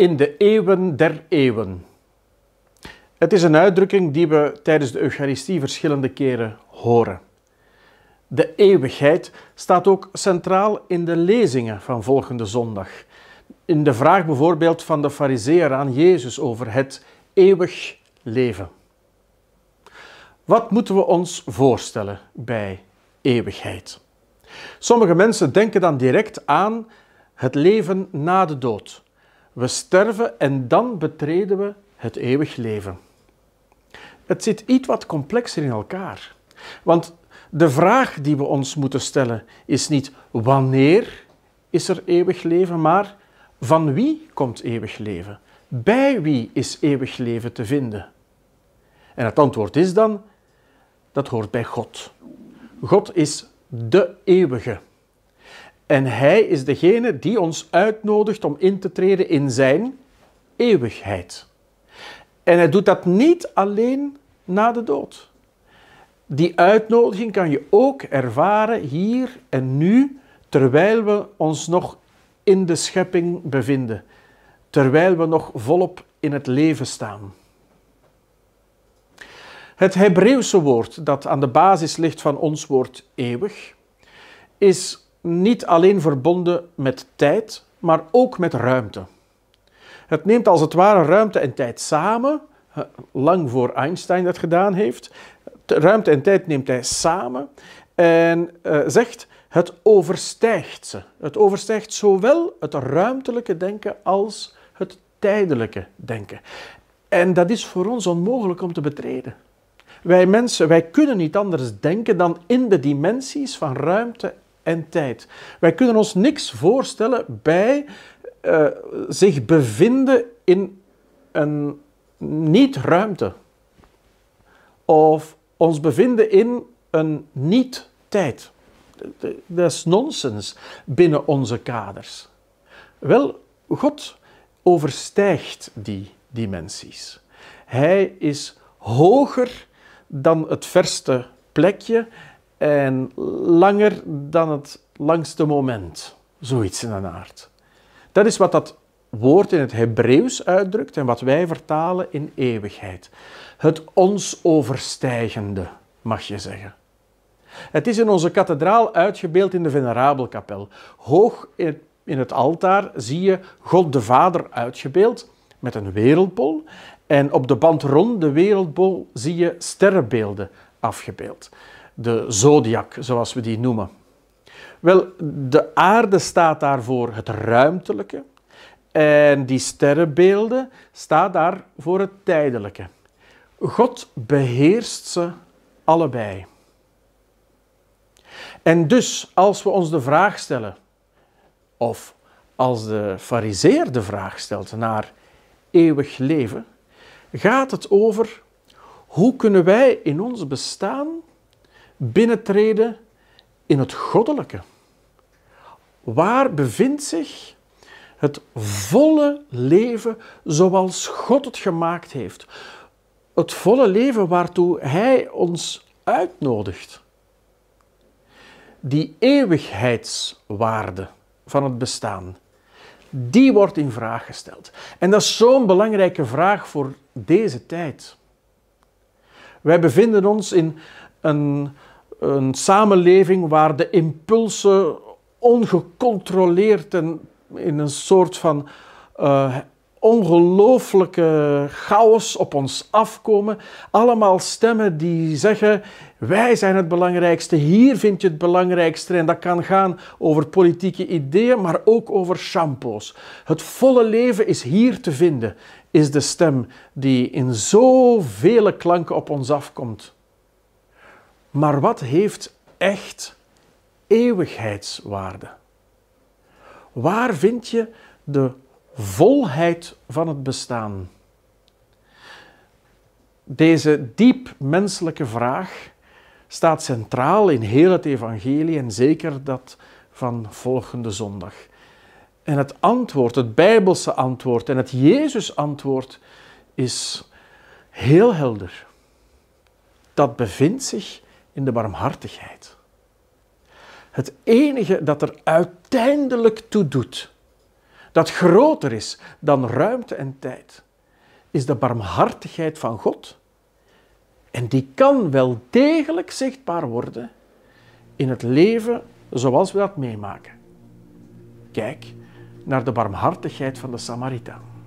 in de eeuwen der eeuwen. Het is een uitdrukking die we tijdens de Eucharistie verschillende keren horen. De eeuwigheid staat ook centraal in de lezingen van volgende zondag. In de vraag bijvoorbeeld van de fariseer aan Jezus over het eeuwig leven. Wat moeten we ons voorstellen bij eeuwigheid? Sommige mensen denken dan direct aan het leven na de dood. We sterven en dan betreden we het eeuwig leven. Het zit iets wat complexer in elkaar. Want de vraag die we ons moeten stellen is niet wanneer is er eeuwig leven, maar van wie komt eeuwig leven? Bij wie is eeuwig leven te vinden? En het antwoord is dan, dat hoort bij God. God is de eeuwige. En hij is degene die ons uitnodigt om in te treden in zijn eeuwigheid. En hij doet dat niet alleen na de dood. Die uitnodiging kan je ook ervaren hier en nu, terwijl we ons nog in de schepping bevinden, terwijl we nog volop in het leven staan. Het Hebreeuwse woord dat aan de basis ligt van ons woord eeuwig is niet alleen verbonden met tijd, maar ook met ruimte. Het neemt als het ware ruimte en tijd samen, eh, lang voor Einstein dat gedaan heeft. Ruimte en tijd neemt hij samen en eh, zegt het overstijgt ze. Het overstijgt zowel het ruimtelijke denken als het tijdelijke denken. En dat is voor ons onmogelijk om te betreden. Wij mensen, wij kunnen niet anders denken dan in de dimensies van ruimte en tijd. Wij kunnen ons niks voorstellen bij eh, zich bevinden in een niet-ruimte. Of ons bevinden in een niet-tijd. Dat is nonsens binnen onze kaders. Wel, God overstijgt die dimensies. Hij is hoger dan het verste plekje. En langer dan het langste moment. Zoiets in een aard. Dat is wat dat woord in het Hebreeuws uitdrukt en wat wij vertalen in eeuwigheid. Het ons overstijgende, mag je zeggen. Het is in onze kathedraal uitgebeeld in de Venerabelkapel. Hoog in het altaar zie je God de Vader uitgebeeld met een wereldbol. En op de band rond de wereldbol zie je sterrenbeelden afgebeeld de zodiac, zoals we die noemen. Wel, de aarde staat daarvoor het ruimtelijke en die sterrenbeelden staan daar voor het tijdelijke. God beheerst ze allebei. En dus, als we ons de vraag stellen, of als de fariseer de vraag stelt naar eeuwig leven, gaat het over hoe kunnen wij in ons bestaan binnentreden in het goddelijke. Waar bevindt zich het volle leven zoals God het gemaakt heeft? Het volle leven waartoe Hij ons uitnodigt. Die eeuwigheidswaarde van het bestaan, die wordt in vraag gesteld. En dat is zo'n belangrijke vraag voor deze tijd. Wij bevinden ons in een een samenleving waar de impulsen ongecontroleerd en in een soort van uh, ongelooflijke chaos op ons afkomen. Allemaal stemmen die zeggen: wij zijn het belangrijkste, hier vind je het belangrijkste. En dat kan gaan over politieke ideeën, maar ook over shampoos. Het volle leven is hier te vinden, is de stem die in zoveel klanken op ons afkomt. Maar wat heeft echt eeuwigheidswaarde? Waar vind je de volheid van het bestaan? Deze diep menselijke vraag staat centraal in heel het evangelie en zeker dat van volgende zondag. En het antwoord, het Bijbelse antwoord en het Jezus-antwoord is heel helder. Dat bevindt zich in de barmhartigheid. Het enige dat er uiteindelijk toe doet, dat groter is dan ruimte en tijd, is de barmhartigheid van God. En die kan wel degelijk zichtbaar worden in het leven zoals we dat meemaken. Kijk naar de barmhartigheid van de Samaritaan.